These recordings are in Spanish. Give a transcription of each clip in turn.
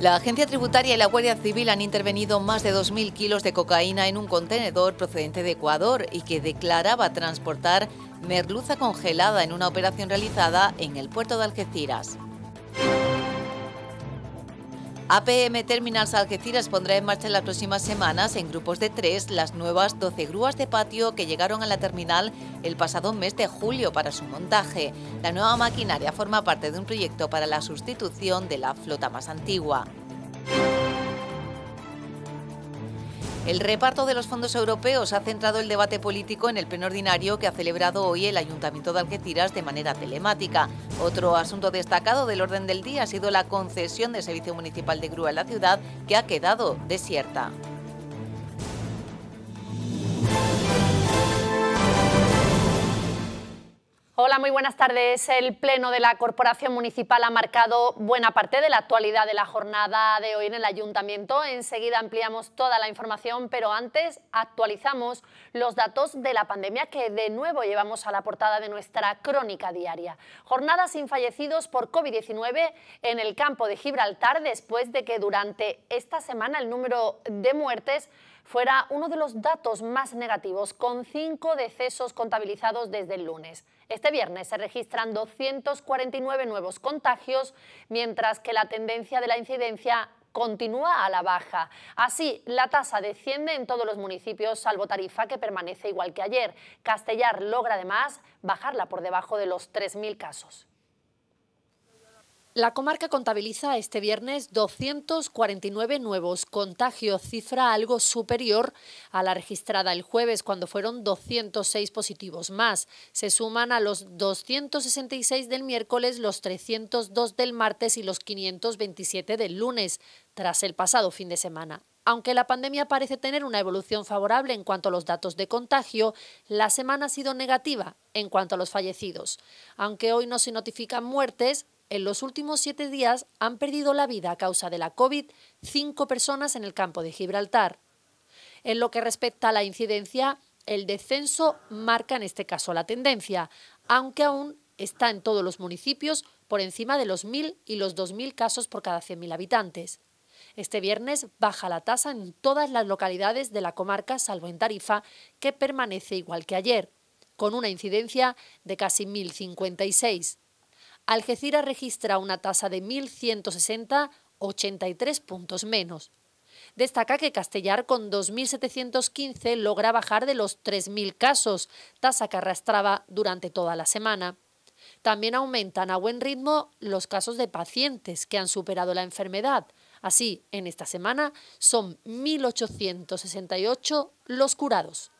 La Agencia Tributaria y la Guardia Civil han intervenido más de 2.000 kilos de cocaína en un contenedor procedente de Ecuador y que declaraba transportar merluza congelada en una operación realizada en el puerto de Algeciras. APM Terminals Algeciras pondrá en marcha en las próximas semanas, en grupos de tres, las nuevas 12 grúas de patio que llegaron a la terminal el pasado mes de julio para su montaje. La nueva maquinaria forma parte de un proyecto para la sustitución de la flota más antigua. El reparto de los fondos europeos ha centrado el debate político en el pleno ordinario que ha celebrado hoy el Ayuntamiento de Algeciras de manera telemática. Otro asunto destacado del orden del día ha sido la concesión del servicio municipal de grúa en la ciudad, que ha quedado desierta. Hola, muy buenas tardes. El Pleno de la Corporación Municipal ha marcado buena parte de la actualidad de la jornada de hoy en el Ayuntamiento. Enseguida ampliamos toda la información, pero antes actualizamos los datos de la pandemia que de nuevo llevamos a la portada de nuestra crónica diaria. Jornada sin fallecidos por COVID-19 en el campo de Gibraltar después de que durante esta semana el número de muertes fuera uno de los datos más negativos, con cinco decesos contabilizados desde el lunes. Este viernes se registran 249 nuevos contagios, mientras que la tendencia de la incidencia continúa a la baja. Así, la tasa desciende en todos los municipios, salvo Tarifa, que permanece igual que ayer. Castellar logra además bajarla por debajo de los 3.000 casos. La comarca contabiliza este viernes 249 nuevos contagios, cifra algo superior a la registrada el jueves, cuando fueron 206 positivos más. Se suman a los 266 del miércoles, los 302 del martes y los 527 del lunes, tras el pasado fin de semana. Aunque la pandemia parece tener una evolución favorable en cuanto a los datos de contagio, la semana ha sido negativa en cuanto a los fallecidos. Aunque hoy no se notifican muertes, en los últimos siete días han perdido la vida a causa de la COVID cinco personas en el campo de Gibraltar. En lo que respecta a la incidencia, el descenso marca en este caso la tendencia, aunque aún está en todos los municipios por encima de los 1.000 y los 2.000 casos por cada 100.000 habitantes. Este viernes baja la tasa en todas las localidades de la comarca, salvo en Tarifa, que permanece igual que ayer, con una incidencia de casi 1.056. Algeciras registra una tasa de 1.160, 83 puntos menos. Destaca que Castellar con 2.715 logra bajar de los 3.000 casos, tasa que arrastraba durante toda la semana. También aumentan a buen ritmo los casos de pacientes que han superado la enfermedad. Así, en esta semana son 1.868 los curados.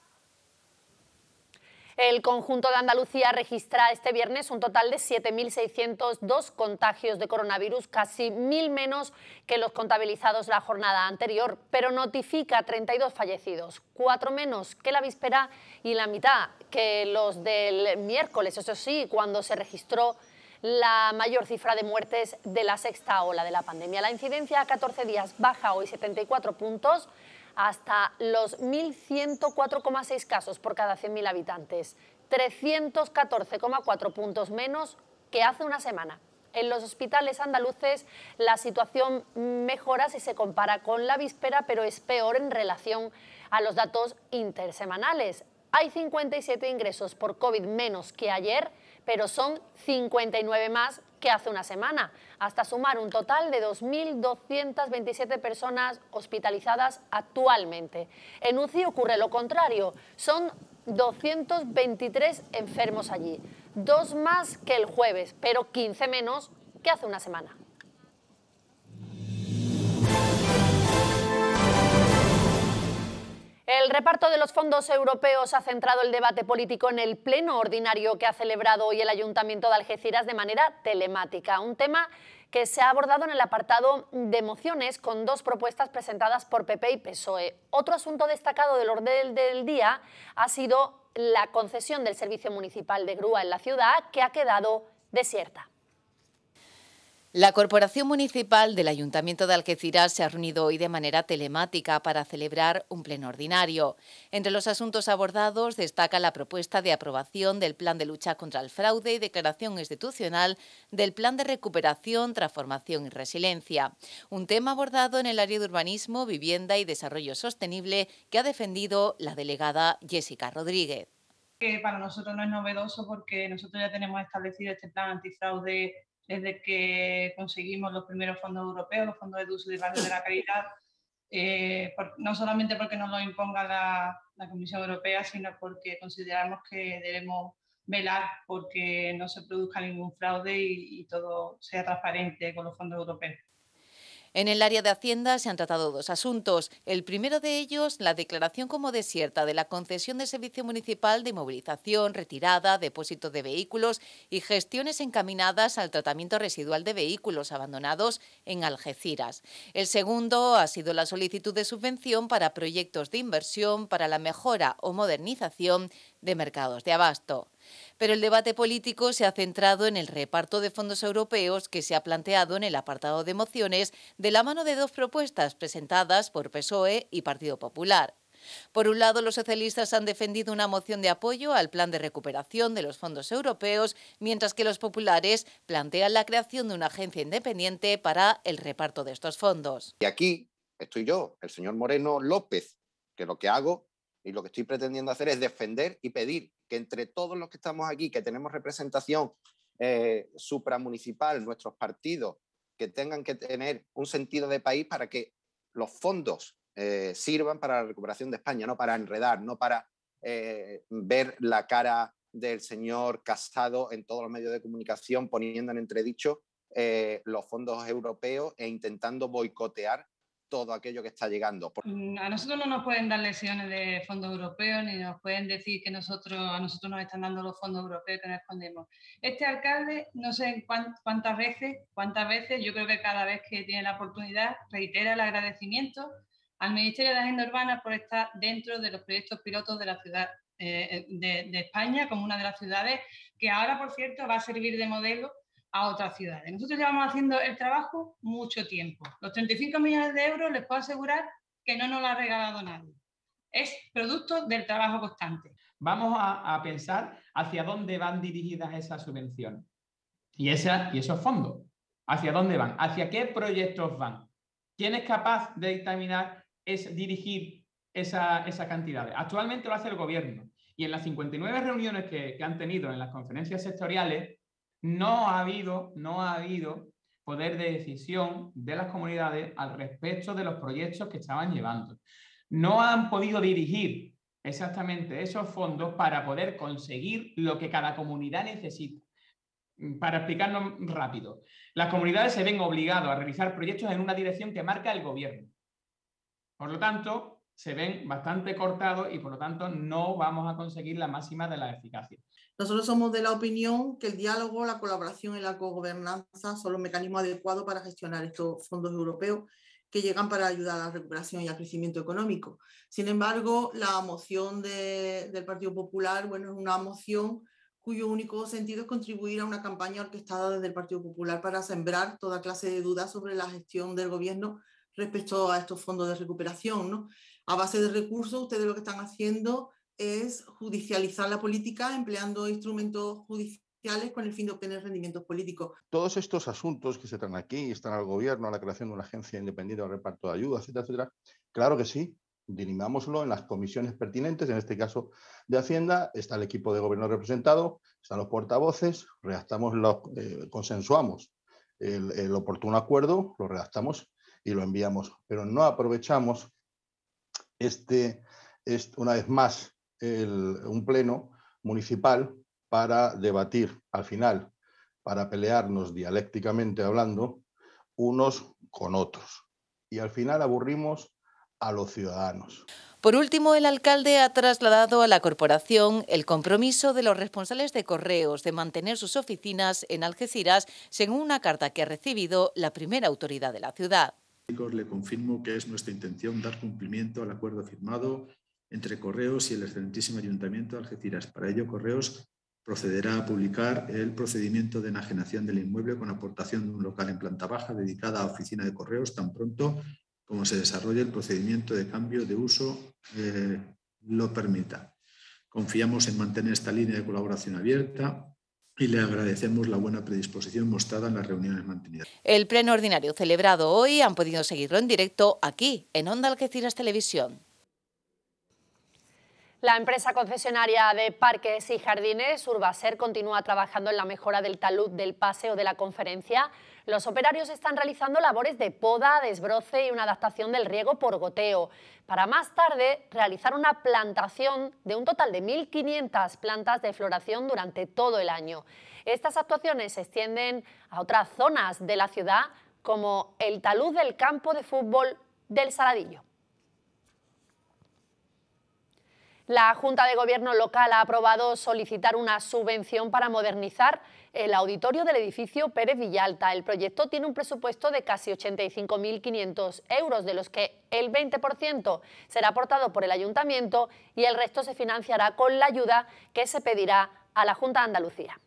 El conjunto de Andalucía registra este viernes un total de 7.602 contagios de coronavirus, casi mil menos que los contabilizados la jornada anterior, pero notifica 32 fallecidos, cuatro menos que la víspera y la mitad que los del miércoles, eso sí, cuando se registró la mayor cifra de muertes de la sexta ola de la pandemia. La incidencia a 14 días baja hoy 74 puntos hasta los 1.104,6 casos por cada 100.000 habitantes, 314,4 puntos menos que hace una semana. En los hospitales andaluces la situación mejora si se compara con la víspera, pero es peor en relación a los datos intersemanales. Hay 57 ingresos por COVID menos que ayer, pero son 59 más que hace una semana, hasta sumar un total de 2.227 personas hospitalizadas actualmente. En UCI ocurre lo contrario, son 223 enfermos allí, dos más que el jueves, pero 15 menos que hace una semana. reparto de los fondos europeos ha centrado el debate político en el pleno ordinario que ha celebrado hoy el Ayuntamiento de Algeciras de manera telemática. Un tema que se ha abordado en el apartado de mociones con dos propuestas presentadas por PP y PSOE. Otro asunto destacado del orden del día ha sido la concesión del servicio municipal de grúa en la ciudad que ha quedado desierta. La Corporación Municipal del Ayuntamiento de Algeciras se ha reunido hoy de manera telemática para celebrar un pleno ordinario. Entre los asuntos abordados destaca la propuesta de aprobación del Plan de lucha contra el fraude y declaración institucional del Plan de recuperación, transformación y resiliencia. Un tema abordado en el área de urbanismo, vivienda y desarrollo sostenible que ha defendido la delegada Jessica Rodríguez. Que para nosotros no es novedoso porque nosotros ya tenemos establecido este plan antifraude desde que conseguimos los primeros fondos europeos, los fondos de uso de valor de la calidad eh, no solamente porque nos lo imponga la, Comisión Europea, sino porque consideramos que debemos velar porque no se produzca ningún fraude y todo sea transparente con los fondos europeos. En el área de Hacienda se han tratado dos asuntos. El primero de ellos, la declaración como desierta de la concesión de servicio municipal de movilización, retirada, depósito de vehículos y gestiones encaminadas al tratamiento residual de vehículos abandonados en Algeciras. El segundo ha sido la solicitud de subvención para proyectos de inversión para la mejora o modernización de mercados de abasto. Pero el debate político se ha centrado en el reparto de fondos europeos que se ha planteado en el apartado de mociones de la mano de dos propuestas presentadas por PSOE y Partido Popular. Por un lado, los socialistas han defendido una moción de apoyo al plan de recuperación de los fondos europeos, mientras que los populares plantean la creación de una agencia independiente para el reparto de estos fondos. Y aquí estoy yo, el señor Moreno López, que lo que hago y lo que estoy pretendiendo hacer es defender y pedir que entre todos los que estamos aquí, que tenemos representación eh, supramunicipal, nuestros partidos, que tengan que tener un sentido de país para que los fondos eh, sirvan para la recuperación de España, no para enredar, no para eh, ver la cara del señor Casado en todos los medios de comunicación poniendo en entredicho los fondos europeos e intentando boicotear todo aquello que está llegando. Mm, a nosotros no nos pueden dar lesiones de fondos europeos ni nos pueden decir que nosotros, a nosotros nos están dando los fondos europeos que nos escondemos. Este alcalde, no sé cuántas veces, cuántas veces, yo creo que cada vez que tiene la oportunidad, reitera el agradecimiento al Ministerio de Agenda Urbana por estar dentro de los proyectos pilotos de la ciudad eh, eh, de España, como una de las ciudades que ahora, por cierto, va a servir de modelo a otras ciudades. Nosotros llevamos haciendo el trabajo mucho tiempo. Los 35 millones de euros les puedo asegurar que no nos lo ha regalado nadie. Es producto del trabajo constante. Vamos a, pensar hacia dónde van dirigidas esas subvenciones y, esa, y esos fondos. ¿Hacia dónde van? ¿Hacia qué proyectos van? ¿Quién es capaz de dictaminar, es dirigir esas esa cantidades? Actualmente lo hace el gobierno. Y en las 59 reuniones que, que han tenido en las conferencias sectoriales, no ha habido, no ha habido poder de decisión de las comunidades al respecto de los proyectos que estaban llevando. No han podido dirigir exactamente esos fondos para poder conseguir lo que cada comunidad necesita. Mm, para explicarnos rápido, las comunidades se ven obligadas a realizar proyectos en una dirección que marca el gobierno. Por lo tanto, se ven bastante cortados y por lo tanto no vamos a conseguir la máxima de la eficacia. Nosotros somos de la opinión que el diálogo, la colaboración y la cogobernanza son los mecanismos adecuados para gestionar estos fondos europeos que llegan para ayudar a la recuperación y al crecimiento económico. Sin embargo, la moción del Partido Popular, bueno, es una moción cuyo único sentido es contribuir a una campaña orquestada desde el Partido Popular para sembrar toda clase de dudas sobre la gestión del gobierno respecto a estos fondos de recuperación. ¿no? A base de recursos, ustedes lo que están haciendo es judicializar la política empleando instrumentos judiciales con el fin de obtener rendimientos políticos. Todos estos asuntos que se traen aquí, están al gobierno, a la creación de una agencia independiente, de reparto de ayuda, etcétera, etcétera, claro que sí, dirimámoslo en las comisiones pertinentes, en este caso de Hacienda, está el equipo de gobierno representado, están los portavoces, redactamos, eh, consensuamos el, oportuno acuerdo, lo redactamos y lo enviamos, pero no aprovechamos este, este una vez más el, un pleno municipal para debatir al final, para pelearnos dialécticamente hablando unos con otros. Y al final aburrimos a los ciudadanos. Por último, el alcalde ha trasladado a la corporación el compromiso de los responsables de correos de mantener sus oficinas en Algeciras, según una carta que ha recibido la primera autoridad de la ciudad. Le confirmo que es nuestra intención dar cumplimiento al acuerdo firmado entre Correos y el excelentísimo Ayuntamiento de Algeciras. Para ello, Correos procederá a publicar el procedimiento de enajenación del inmueble con aportación de un local en planta baja dedicada a oficina de correos tan pronto como se desarrolle el procedimiento de cambio de uso eh, lo permita. Confiamos en mantener esta línea de colaboración abierta y le agradecemos la buena predisposición mostrada en las reuniones mantenidas. El pleno ordinario celebrado hoy han podido seguirlo en directo aquí, en Onda Algeciras Televisión. La empresa concesionaria de parques y jardines, Urbaser, continúa trabajando en la mejora del talud del paseo de la conferencia. Los operarios están realizando labores de poda, desbroce y una adaptación del riego por goteo, para más tarde realizar una plantación de un total de 1.500 plantas de floración durante todo el año. Estas actuaciones se extienden a otras zonas de la ciudad, como el talud del campo de fútbol del Saladillo. La Junta de Gobierno local ha aprobado solicitar una subvención para modernizar el auditorio del edificio Pérez Villalta. El proyecto tiene un presupuesto de casi 85.500 euros, de los que el 20% será aportado por el ayuntamiento y el resto se financiará con la ayuda que se pedirá a la Junta de Andalucía.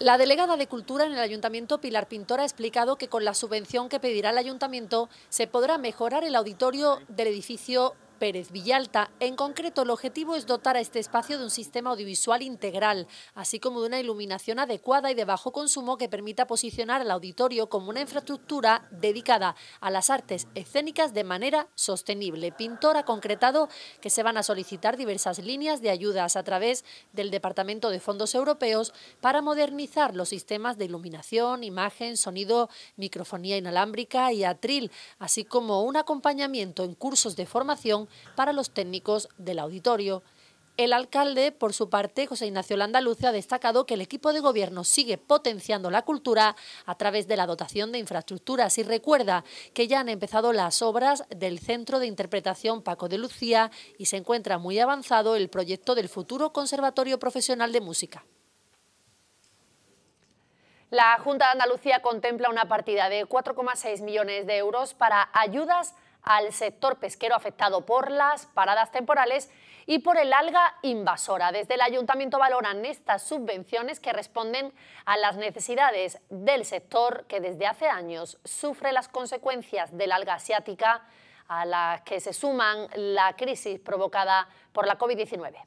La delegada de Cultura en el Ayuntamiento, Pilar Pintor, ha explicado que con la subvención que pedirá el Ayuntamiento se podrá mejorar el auditorio del edificio Pérez Villalta. En concreto, el objetivo es dotar a este espacio de un sistema audiovisual integral, así como de una iluminación adecuada y de bajo consumo que permita posicionar al auditorio como una infraestructura dedicada a las artes escénicas de manera sostenible. Pintor ha concretado que se van a solicitar diversas líneas de ayudas a través del Departamento de Fondos Europeos para modernizar los sistemas de iluminación, imagen, sonido, microfonía inalámbrica y atril, así como un acompañamiento en cursos de formación para los técnicos del auditorio. El alcalde, por su parte, José Ignacio Landaluce, ha destacado que el equipo de gobierno sigue potenciando la cultura a través de la dotación de infraestructuras y recuerda que ya han empezado las obras del Centro de Interpretación Paco de Lucía y se encuentra muy avanzado el proyecto del futuro Conservatorio Profesional de Música. La Junta de Andalucía contempla una partida de 4,6 millones de euros para ayudas al sector pesquero afectado por las paradas temporales y por el alga invasora. Desde el ayuntamiento valoran estas subvenciones que responden a las necesidades del sector que desde hace años sufre las consecuencias del alga asiática a las que se suman la crisis provocada por la COVID-19.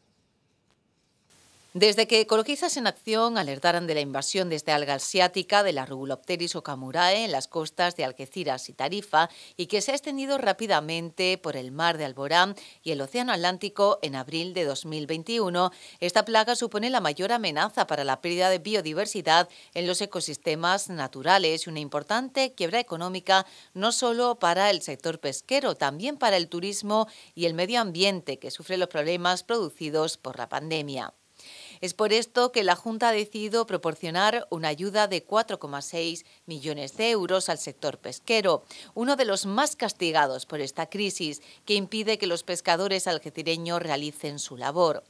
Desde que Ecologistas en Acción alertaran de la invasión de esta alga asiática de la Rugulopteris camurae en las costas de Algeciras y Tarifa y que se ha extendido rápidamente por el mar de Alborán y el Océano Atlántico en abril de 2021, esta plaga supone la mayor amenaza para la pérdida de biodiversidad en los ecosistemas naturales y una importante quiebra económica no solo para el sector pesquero, también para el turismo y el medio ambiente que sufre los problemas producidos por la pandemia. Es por esto que la Junta ha decidido proporcionar una ayuda de 4,6 millones de euros al sector pesquero, uno de los más castigados por esta crisis que impide que los pescadores algecireños realicen su labor.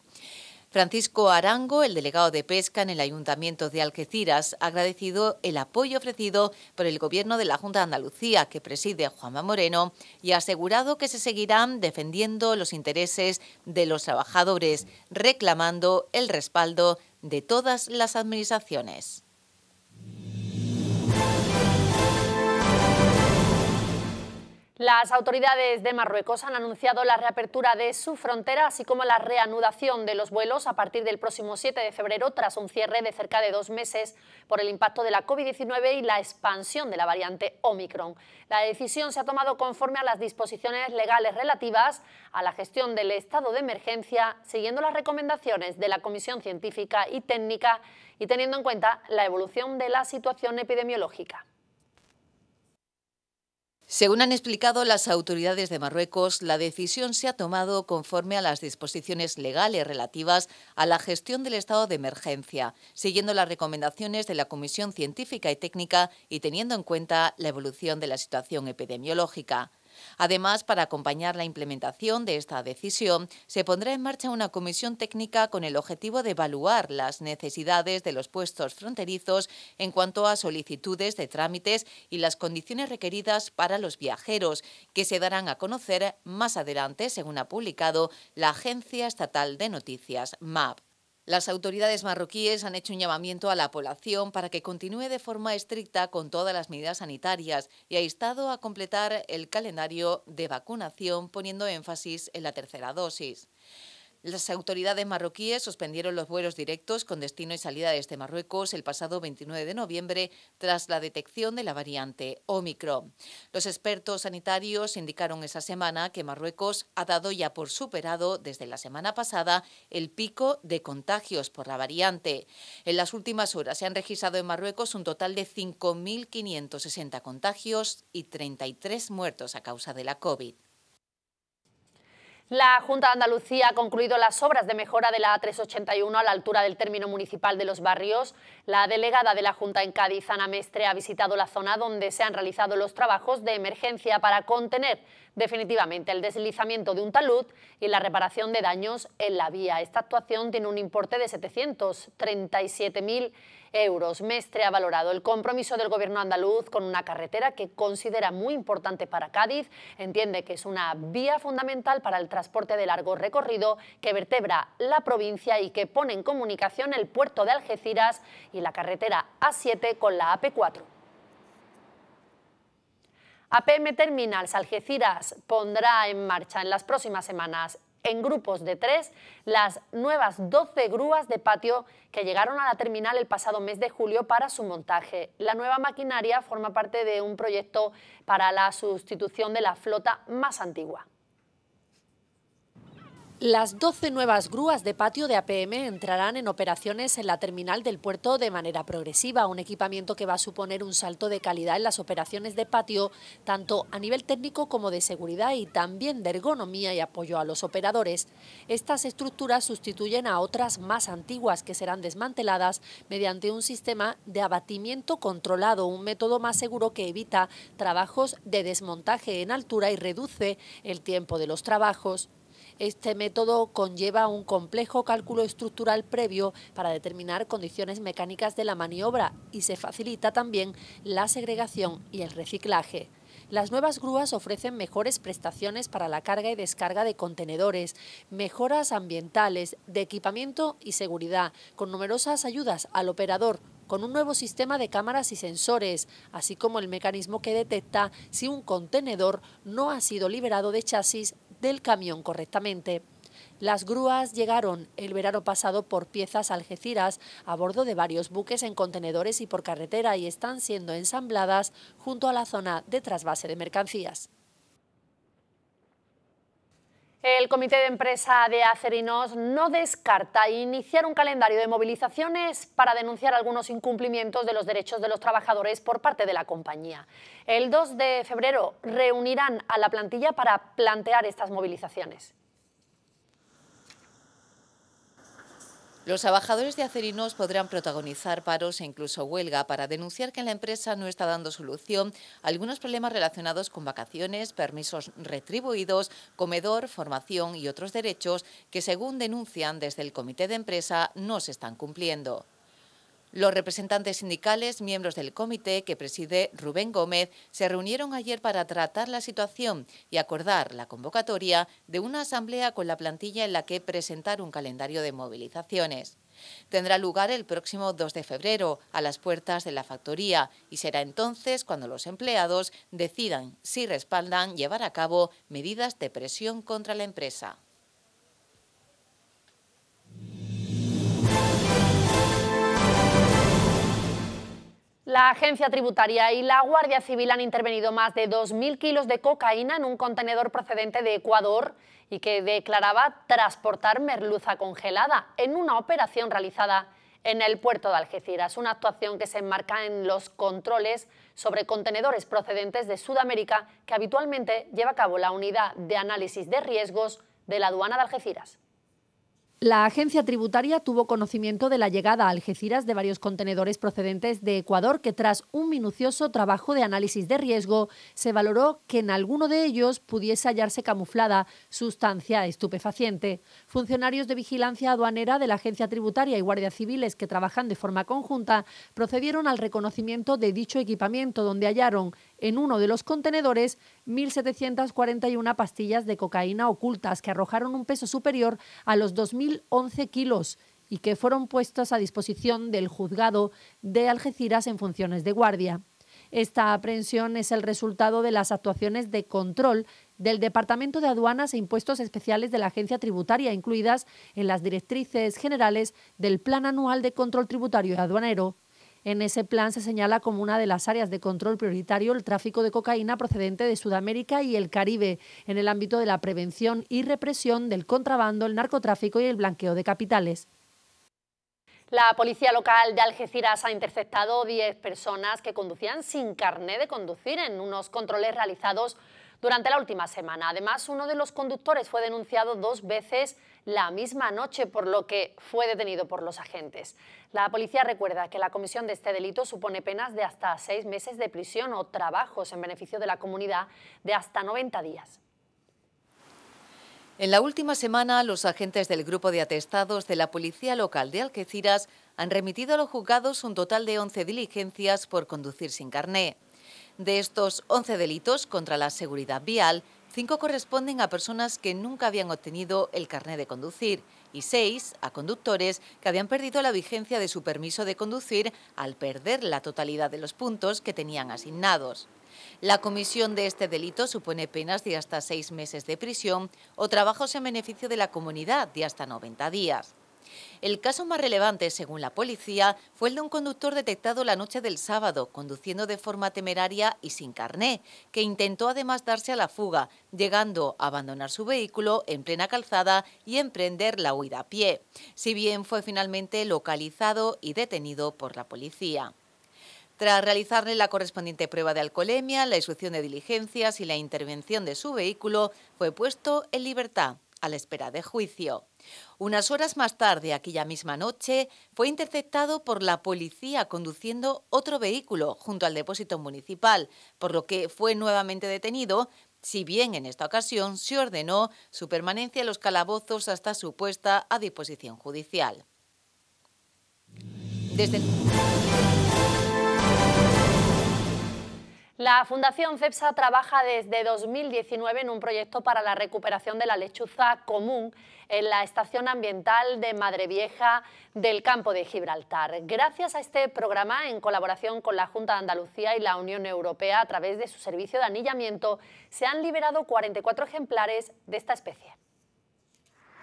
Francisco Arango, el delegado de Pesca en el Ayuntamiento de Algeciras, ha agradecido el apoyo ofrecido por el Gobierno de la Junta de Andalucía, que preside Juanma Moreno, y ha asegurado que se seguirán defendiendo los intereses de los trabajadores, reclamando el respaldo de todas las administraciones. Las autoridades de Marruecos han anunciado la reapertura de su frontera, así como la reanudación de los vuelos a partir del próximo 7 de febrero, tras un cierre de cerca de dos meses por el impacto de la COVID-19 y la expansión de la variante Omicron. La decisión se ha tomado conforme a las disposiciones legales relativas a la gestión del estado de emergencia, siguiendo las recomendaciones de la Comisión Científica y Técnica y teniendo en cuenta la evolución de la situación epidemiológica. Según han explicado las autoridades de Marruecos, la decisión se ha tomado conforme a las disposiciones legales relativas a la gestión del estado de emergencia, siguiendo las recomendaciones de la Comisión Científica y Técnica y teniendo en cuenta la evolución de la situación epidemiológica. Además, para acompañar la implementación de esta decisión, se pondrá en marcha una comisión técnica con el objetivo de evaluar las necesidades de los puestos fronterizos en cuanto a solicitudes de trámites y las condiciones requeridas para los viajeros, que se darán a conocer más adelante, según ha publicado la Agencia Estatal de Noticias, MAP. Las autoridades marroquíes han hecho un llamamiento a la población para que continúe de forma estricta con todas las medidas sanitarias y ha instado a completar el calendario de vacunación poniendo énfasis en la tercera dosis. Las autoridades marroquíes suspendieron los vuelos directos con destino y salida desde Marruecos el pasado 29 de noviembre tras la detección de la variante Omicron. Los expertos sanitarios indicaron esa semana que Marruecos ha dado ya por superado desde la semana pasada el pico de contagios por la variante. En las últimas horas se han registrado en Marruecos un total de 5.560 contagios y 33 muertos a causa de la COVID. La Junta de Andalucía ha concluido las obras de mejora de la A381 a la altura del término municipal de Los Barrios. La delegada de la Junta en Cádiz, Ana Mestre, ha visitado la zona donde se han realizado los trabajos de emergencia para contener definitivamente el deslizamiento de un talud y la reparación de daños en la vía. Esta actuación tiene un importe de 737.000 euros euros. Mestre ha valorado el compromiso del gobierno andaluz con una carretera que considera muy importante para Cádiz. Entiende que es una vía fundamental para el transporte de largo recorrido que vertebra la provincia y que pone en comunicación el puerto de Algeciras y la carretera A7 con la AP4. APM Terminals Algeciras pondrá en marcha en las próximas semanas en grupos de tres las nuevas 12 grúas de patio que llegaron a la terminal el pasado mes de julio para su montaje. La nueva maquinaria forma parte de un proyecto para la sustitución de la flota más antigua. Las 12 nuevas grúas de patio de APM entrarán en operaciones en la terminal del puerto de manera progresiva, un equipamiento que va a suponer un salto de calidad en las operaciones de patio, tanto a nivel técnico como de seguridad y también de ergonomía y apoyo a los operadores. Estas estructuras sustituyen a otras más antiguas que serán desmanteladas mediante un sistema de abatimiento controlado, un método más seguro que evita trabajos de desmontaje en altura y reduce el tiempo de los trabajos. Este método conlleva un complejo cálculo estructural previo para determinar condiciones mecánicas de la maniobra y se facilita también la segregación y el reciclaje. Las nuevas grúas ofrecen mejores prestaciones para la carga y descarga de contenedores, mejoras ambientales, de equipamiento y seguridad, con numerosas ayudas al operador, con un nuevo sistema de cámaras y sensores, así como el mecanismo que detecta si un contenedor no ha sido liberado de chasis del camión correctamente. Las grúas llegaron el verano pasado por piezas Algeciras a bordo de varios buques en contenedores y por carretera y están siendo ensambladas junto a la zona de trasvase de mercancías. El Comité de Empresa de Acerinos no descarta iniciar un calendario de movilizaciones para denunciar algunos incumplimientos de los derechos de los trabajadores por parte de la compañía. El 2 de febrero reunirán a la plantilla para plantear estas movilizaciones. Los trabajadores de Acerinos podrán protagonizar paros e incluso huelga para denunciar que la empresa no está dando solución a algunos problemas relacionados con vacaciones, permisos retribuidos, comedor, formación y otros derechos que, según denuncian desde el comité de empresa, no se están cumpliendo. Los representantes sindicales, miembros del comité que preside Rubén Gómez, se reunieron ayer para tratar la situación y acordar la convocatoria de una asamblea con la plantilla en la que presentar un calendario de movilizaciones. Tendrá lugar el próximo 2 de febrero, a las puertas de la factoría, y será entonces cuando los empleados decidan si respaldan llevar a cabo medidas de presión contra la empresa. La Agencia Tributaria y la Guardia Civil han intervenido más de 2.000 kilos de cocaína en un contenedor procedente de Ecuador y que declaraba transportar merluza congelada en una operación realizada en el puerto de Algeciras, una actuación que se enmarca en los controles sobre contenedores procedentes de Sudamérica que habitualmente lleva a cabo la Unidad de Análisis de Riesgos de la Aduana de Algeciras. La agencia tributaria tuvo conocimiento de la llegada a Algeciras de varios contenedores procedentes de Ecuador que tras un minucioso trabajo de análisis de riesgo se valoró que en alguno de ellos pudiese hallarse camuflada sustancia estupefaciente. Funcionarios de vigilancia aduanera de la agencia tributaria y guardias civiles que trabajan de forma conjunta procedieron al reconocimiento de dicho equipamiento donde hallaron en uno de los contenedores 1.741 pastillas de cocaína ocultas que arrojaron un peso superior a los 2.000 11 kilos y que fueron puestos a disposición del juzgado de Algeciras en funciones de guardia. Esta aprehensión es el resultado de las actuaciones de control del Departamento de Aduanas e Impuestos Especiales de la Agencia Tributaria, incluidas en las directrices generales del Plan Anual de Control Tributario y Aduanero en ese plan se señala como una de las áreas de control prioritario el tráfico de cocaína procedente de Sudamérica y el Caribe, en el ámbito de la prevención y represión del contrabando, el narcotráfico y el blanqueo de capitales. La policía local de Algeciras ha interceptado 10 personas que conducían sin carné de conducir en unos controles realizados durante la última semana. Además, uno de los conductores fue denunciado dos veces la misma noche, por lo que fue detenido por los agentes. La policía recuerda que la comisión de este delito supone penas de hasta seis meses de prisión o trabajos en beneficio de la comunidad de hasta 90 días. En la última semana, los agentes del grupo de atestados de la Policía Local de Algeciras han remitido a los juzgados un total de 11 diligencias por conducir sin carné. De estos 11 delitos contra la seguridad vial, Cinco corresponden a personas que nunca habían obtenido el carnet de conducir y seis a conductores que habían perdido la vigencia de su permiso de conducir al perder la totalidad de los puntos que tenían asignados. La comisión de este delito supone penas de hasta seis meses de prisión o trabajos en beneficio de la comunidad de hasta 90 días. El caso más relevante, según la policía, fue el de un conductor detectado la noche del sábado, conduciendo de forma temeraria y sin carné, que intentó además darse a la fuga, llegando a abandonar su vehículo en plena calzada y emprender la huida a pie, si bien fue finalmente localizado y detenido por la policía. Tras realizarle la correspondiente prueba de alcoholemia, la instrucción de diligencias y la intervención de su vehículo, fue puesto en libertad a la espera de juicio. Unas horas más tarde, aquella misma noche, fue interceptado por la policía conduciendo otro vehículo junto al depósito municipal, por lo que fue nuevamente detenido, si bien en esta ocasión se ordenó su permanencia en los calabozos hasta su puesta a disposición judicial. Desde la Fundación CEPSA trabaja desde 2019 en un proyecto para la recuperación de la lechuza común en la estación ambiental de Madre Vieja del campo de Gibraltar. Gracias a este programa, en colaboración con la Junta de Andalucía y la Unión Europea, a través de su servicio de anillamiento, se han liberado 44 ejemplares de esta especie.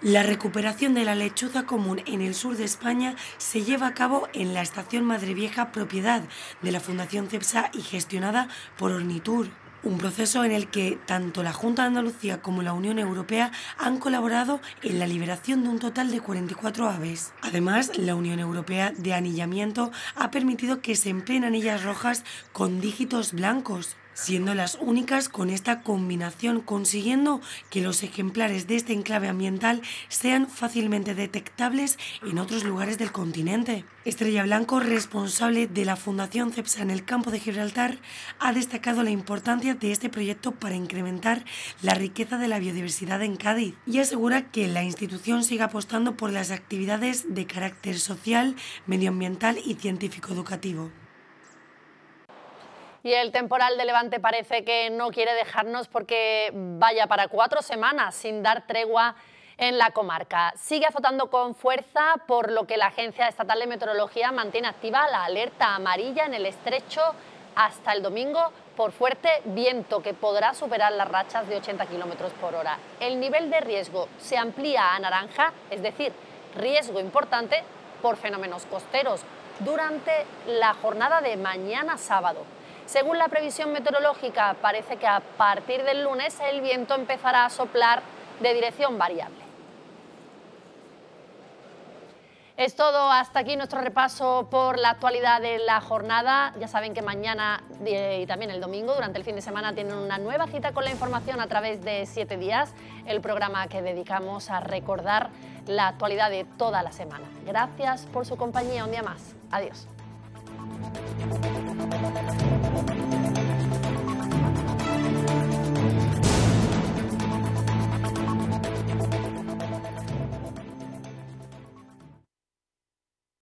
La recuperación de la lechuza común en el sur de España se lleva a cabo en la estación Madrevieja, propiedad de la Fundación CEPSA y gestionada por Ornitur. Un proceso en el que tanto la Junta de Andalucía como la Unión Europea han colaborado en la liberación de un total de 44 aves. Además, la Unión Europea de Anillamiento ha permitido que se empleen anillas rojas con dígitos blancos, siendo las únicas con esta combinación, consiguiendo que los ejemplares de este enclave ambiental sean fácilmente detectables en otros lugares del continente. Estrella Blanco, responsable de la Fundación CEPSA en el campo de Gibraltar, ha destacado la importancia de este proyecto para incrementar la riqueza de la biodiversidad en Cádiz y asegura que la institución siga apostando por las actividades de carácter social, medioambiental y científico-educativo. Y el temporal de Levante parece que no quiere dejarnos porque vaya para cuatro semanas sin dar tregua en la comarca. Sigue azotando con fuerza, por lo que la Agencia Estatal de Meteorología mantiene activa la alerta amarilla en el estrecho hasta el domingo por fuerte viento que podrá superar las rachas de 80 km por hora. El nivel de riesgo se amplía a naranja, es decir, riesgo importante por fenómenos costeros durante la jornada de mañana sábado. Según la previsión meteorológica, parece que a partir del lunes el viento empezará a soplar de dirección variable. Es todo, hasta aquí nuestro repaso por la actualidad de la jornada. Ya saben que mañana eh, y también el domingo, durante el fin de semana, tienen una nueva cita con la información a través de Siete Días, el programa que dedicamos a recordar la actualidad de toda la semana. Gracias por su compañía un día más. Adiós. Thank you.